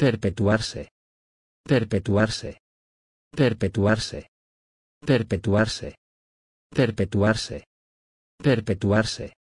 perpetuarse, perpetuarse, perpetuarse, perpetuarse, perpetuarse, perpetuarse